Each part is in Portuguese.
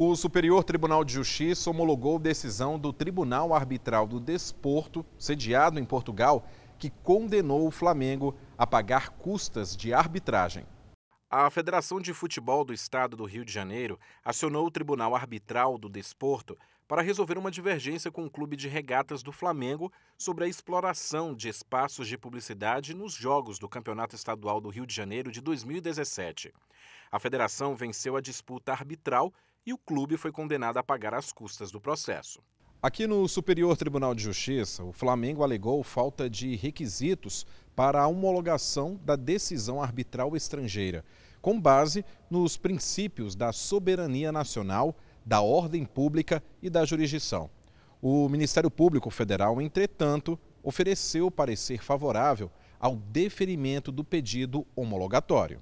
O Superior Tribunal de Justiça homologou decisão do Tribunal Arbitral do Desporto, sediado em Portugal, que condenou o Flamengo a pagar custas de arbitragem. A Federação de Futebol do Estado do Rio de Janeiro acionou o Tribunal Arbitral do Desporto para resolver uma divergência com o Clube de Regatas do Flamengo sobre a exploração de espaços de publicidade nos jogos do Campeonato Estadual do Rio de Janeiro de 2017. A federação venceu a disputa arbitral e o clube foi condenado a pagar as custas do processo. Aqui no Superior Tribunal de Justiça, o Flamengo alegou falta de requisitos para a homologação da decisão arbitral estrangeira, com base nos princípios da soberania nacional, da ordem pública e da jurisdição. O Ministério Público Federal, entretanto, ofereceu parecer favorável ao deferimento do pedido homologatório.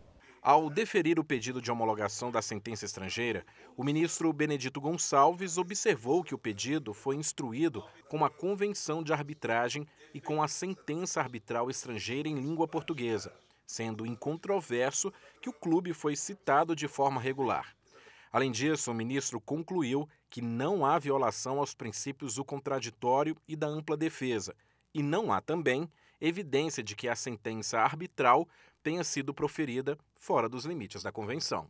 Ao deferir o pedido de homologação da sentença estrangeira, o ministro Benedito Gonçalves observou que o pedido foi instruído com a convenção de arbitragem e com a sentença arbitral estrangeira em língua portuguesa, sendo incontroverso que o clube foi citado de forma regular. Além disso, o ministro concluiu que não há violação aos princípios do contraditório e da ampla defesa, e não há também evidência de que a sentença arbitral tenha sido proferida fora dos limites da Convenção.